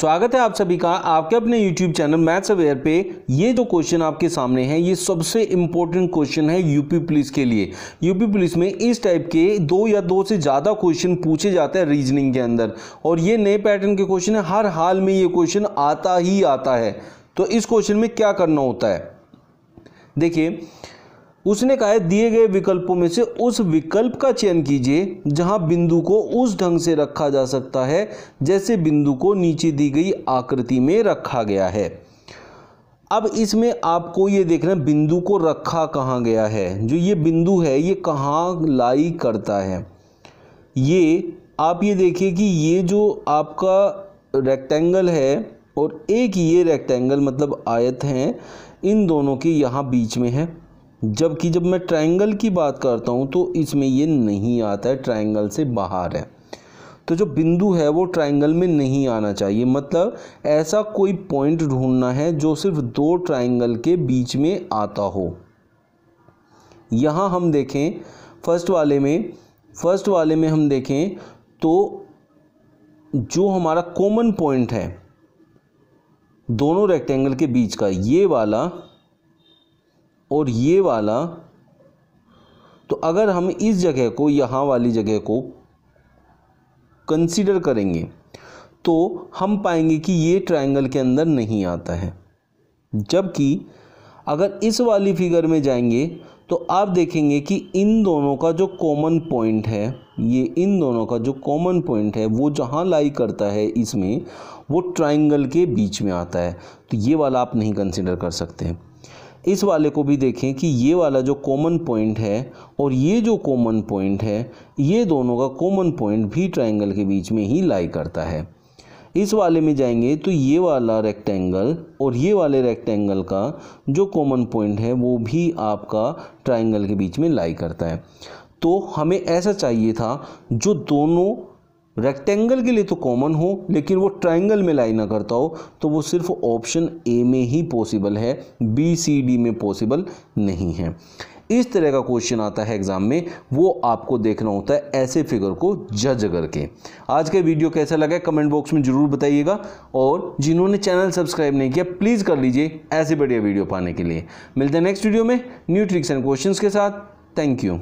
स्वागत है आप सभी का आपके अपने YouTube चैनल मैथ्स अवेयर पे ये जो क्वेश्चन आपके सामने है ये सबसे इम्पोर्टेंट क्वेश्चन है यूपी पुलिस के लिए यूपी पुलिस में इस टाइप के दो या दो से ज़्यादा क्वेश्चन पूछे जाते हैं रीजनिंग के अंदर और ये नए पैटर्न के क्वेश्चन है हर हाल में ये क्वेश्चन आता ही आता है तो इस क्वेश्चन में क्या करना होता है देखिए उसने कहा है दिए गए विकल्पों में से उस विकल्प का चयन कीजिए जहां बिंदु को उस ढंग से रखा जा सकता है जैसे बिंदु को नीचे दी गई आकृति में रखा गया है अब इसमें आपको ये देखना बिंदु को रखा कहाँ गया है जो ये बिंदु है ये कहाँ लाई करता है ये आप ये देखिए कि ये जो आपका रेक्टेंगल है और एक ये रेक्टेंगल मतलब आयत हैं इन दोनों के यहाँ बीच में है जबकि जब मैं ट्रायंगल की बात करता हूँ तो इसमें ये नहीं आता है ट्रायंगल से बाहर है तो जो बिंदु है वो ट्रायंगल में नहीं आना चाहिए मतलब ऐसा कोई पॉइंट ढूंढना है जो सिर्फ दो ट्रायंगल के बीच में आता हो यहाँ हम देखें फर्स्ट वाले में फर्स्ट वाले में हम देखें तो जो हमारा कॉमन पॉइंट है दोनों रेक्टेंगल के बीच का ये वाला और ये वाला तो अगर हम इस जगह को यहाँ वाली जगह को कंसीडर करेंगे तो हम पाएंगे कि ये ट्रायंगल के अंदर नहीं आता है जबकि अगर इस वाली फिगर में जाएंगे तो आप देखेंगे कि इन दोनों का जो कॉमन पॉइंट है ये इन दोनों का जो कॉमन पॉइंट है वो जहाँ लाई करता है इसमें वो ट्रायंगल के बीच में आता है तो ये वाला आप नहीं कंसिडर कर सकते हैं इस वाले को भी देखें कि ये वाला जो कॉमन पॉइंट है और ये जो कॉमन पॉइंट है ये दोनों का कॉमन पॉइंट भी ट्राइंगल के बीच में ही लाई करता है इस वाले में जाएंगे तो ये वाला रेक्टेंगल और ये वाले रेक्टेंगल का जो कॉमन पॉइंट है वो भी आपका ट्राइंगल के बीच में लाई करता है तो हमें ऐसा चाहिए था जो दोनों रेक्टेंगल के लिए तो कॉमन हो लेकिन वो ट्राइंगल में लाई ना करता हो तो वो सिर्फ ऑप्शन ए में ही पॉसिबल है बी सी डी में पॉसिबल नहीं है इस तरह का क्वेश्चन आता है एग्जाम में वो आपको देखना होता है ऐसे फिगर को जज करके आज का वीडियो कैसा लगा कमेंट बॉक्स में ज़रूर बताइएगा और जिन्होंने चैनल सब्सक्राइब नहीं किया प्लीज़ कर लीजिए ऐसे बढ़िया वीडियो पाने के लिए मिलते हैं नेक्स्ट वीडियो में न्यू ट्रिक्स एंड क्वेश्चन के साथ थैंक यू